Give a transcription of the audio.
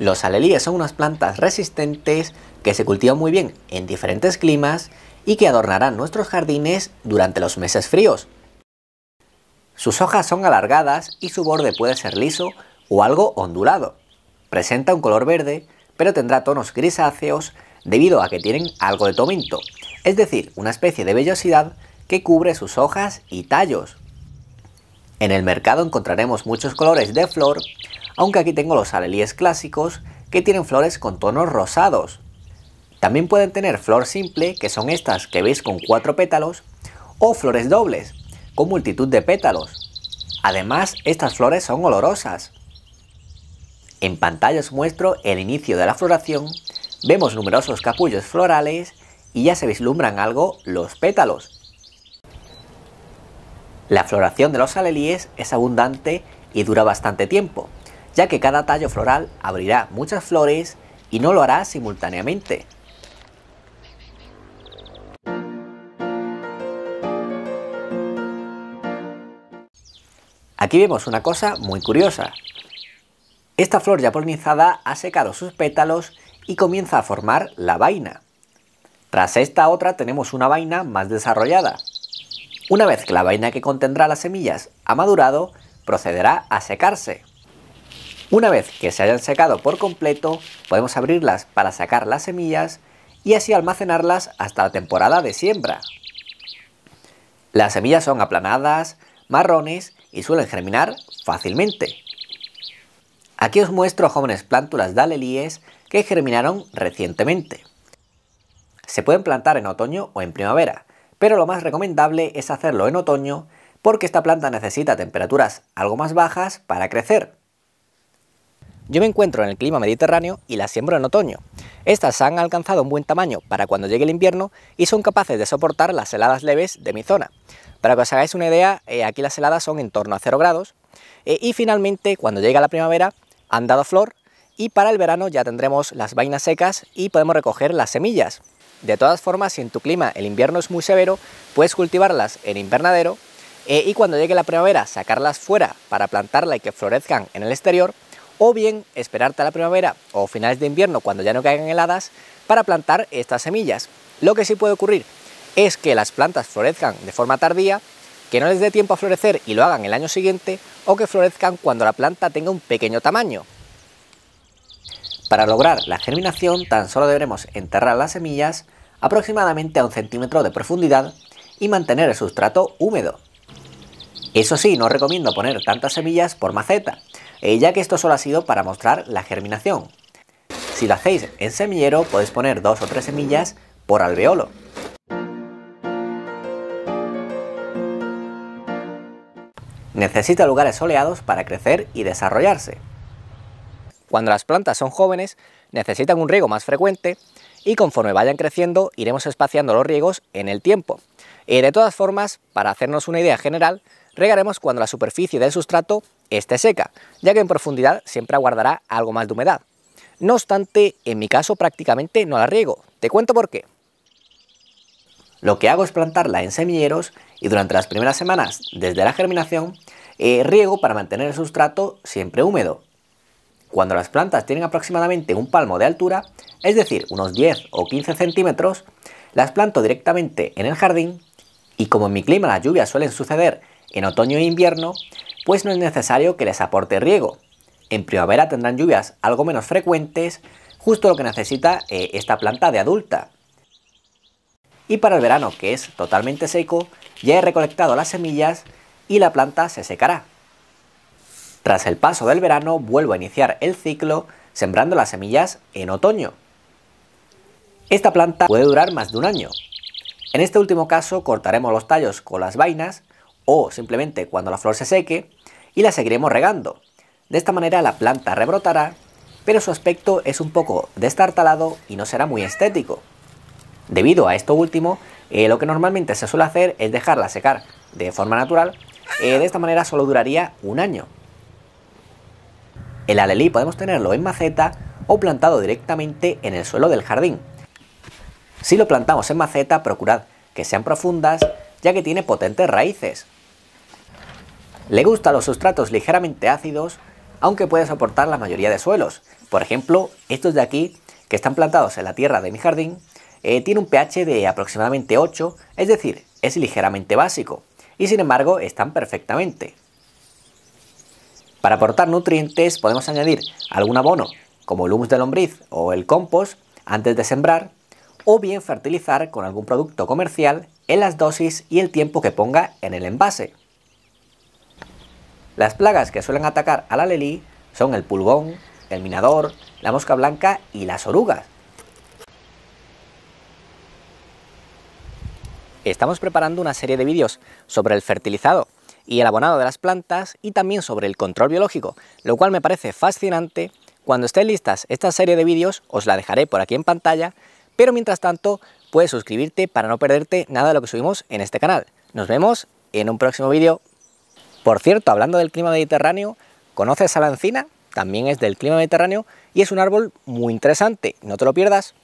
Los alelíes son unas plantas resistentes que se cultivan muy bien en diferentes climas y que adornarán nuestros jardines durante los meses fríos. Sus hojas son alargadas y su borde puede ser liso o algo ondulado. Presenta un color verde, pero tendrá tonos grisáceos debido a que tienen algo de tomento, es decir, una especie de vellosidad que cubre sus hojas y tallos. En el mercado encontraremos muchos colores de flor aunque aquí tengo los alelíes clásicos que tienen flores con tonos rosados. También pueden tener flor simple, que son estas que veis con cuatro pétalos, o flores dobles, con multitud de pétalos. Además, estas flores son olorosas. En pantalla os muestro el inicio de la floración, vemos numerosos capullos florales y ya se vislumbran algo los pétalos. La floración de los alelíes es abundante y dura bastante tiempo ya que cada tallo floral abrirá muchas flores y no lo hará simultáneamente. Aquí vemos una cosa muy curiosa. Esta flor ya polinizada ha secado sus pétalos y comienza a formar la vaina. Tras esta otra tenemos una vaina más desarrollada. Una vez que la vaina que contendrá las semillas ha madurado, procederá a secarse. Una vez que se hayan secado por completo, podemos abrirlas para sacar las semillas y así almacenarlas hasta la temporada de siembra. Las semillas son aplanadas, marrones y suelen germinar fácilmente. Aquí os muestro jóvenes plántulas de alelíes que germinaron recientemente. Se pueden plantar en otoño o en primavera, pero lo más recomendable es hacerlo en otoño porque esta planta necesita temperaturas algo más bajas para crecer. Yo me encuentro en el clima mediterráneo y las siembro en otoño. Estas han alcanzado un buen tamaño para cuando llegue el invierno y son capaces de soportar las heladas leves de mi zona. Para que os hagáis una idea, eh, aquí las heladas son en torno a 0 grados eh, y finalmente cuando llega la primavera han dado flor y para el verano ya tendremos las vainas secas y podemos recoger las semillas. De todas formas, si en tu clima el invierno es muy severo, puedes cultivarlas en invernadero eh, y cuando llegue la primavera sacarlas fuera para plantarla y que florezcan en el exterior o bien esperarte a la primavera o finales de invierno cuando ya no caigan heladas para plantar estas semillas. Lo que sí puede ocurrir es que las plantas florezcan de forma tardía, que no les dé tiempo a florecer y lo hagan el año siguiente o que florezcan cuando la planta tenga un pequeño tamaño. Para lograr la germinación tan solo deberemos enterrar las semillas aproximadamente a un centímetro de profundidad y mantener el sustrato húmedo. Eso sí, no recomiendo poner tantas semillas por maceta, y eh, ya que esto solo ha sido para mostrar la germinación. Si lo hacéis en semillero podéis poner dos o tres semillas por alveolo. Necesita lugares soleados para crecer y desarrollarse. Cuando las plantas son jóvenes, necesitan un riego más frecuente y conforme vayan creciendo iremos espaciando los riegos en el tiempo. Eh, de todas formas, para hacernos una idea general, regaremos cuando la superficie del sustrato esté seca, ya que en profundidad siempre aguardará algo más de humedad. No obstante, en mi caso prácticamente no la riego, te cuento por qué. Lo que hago es plantarla en semilleros y durante las primeras semanas, desde la germinación, eh, riego para mantener el sustrato siempre húmedo. Cuando las plantas tienen aproximadamente un palmo de altura, es decir, unos 10 o 15 centímetros, las planto directamente en el jardín y como en mi clima las lluvias suelen suceder en otoño e invierno, pues no es necesario que les aporte riego. En primavera tendrán lluvias algo menos frecuentes, justo lo que necesita eh, esta planta de adulta. Y para el verano, que es totalmente seco, ya he recolectado las semillas y la planta se secará. Tras el paso del verano vuelvo a iniciar el ciclo sembrando las semillas en otoño. Esta planta puede durar más de un año, en este último caso cortaremos los tallos con las vainas o simplemente cuando la flor se seque y la seguiremos regando. De esta manera la planta rebrotará, pero su aspecto es un poco destartalado y no será muy estético. Debido a esto último, eh, lo que normalmente se suele hacer es dejarla secar de forma natural, eh, de esta manera solo duraría un año. El alelí podemos tenerlo en maceta o plantado directamente en el suelo del jardín. Si lo plantamos en maceta, procurad que sean profundas, ya que tiene potentes raíces. Le gustan los sustratos ligeramente ácidos, aunque puede soportar la mayoría de suelos. Por ejemplo, estos de aquí, que están plantados en la tierra de mi jardín, tienen eh, tiene un pH de aproximadamente 8, es decir, es ligeramente básico, y sin embargo están perfectamente. Para aportar nutrientes podemos añadir algún abono, como el humus de lombriz o el compost, antes de sembrar, o bien fertilizar con algún producto comercial en las dosis y el tiempo que ponga en el envase. Las plagas que suelen atacar a la lelí son el pulgón, el minador, la mosca blanca y las orugas. Estamos preparando una serie de vídeos sobre el fertilizado y el abonado de las plantas y también sobre el control biológico, lo cual me parece fascinante. Cuando estén listas esta serie de vídeos, os la dejaré por aquí en pantalla pero mientras tanto, puedes suscribirte para no perderte nada de lo que subimos en este canal. Nos vemos en un próximo vídeo. Por cierto, hablando del clima mediterráneo, ¿conoces a la encina? También es del clima mediterráneo y es un árbol muy interesante. No te lo pierdas.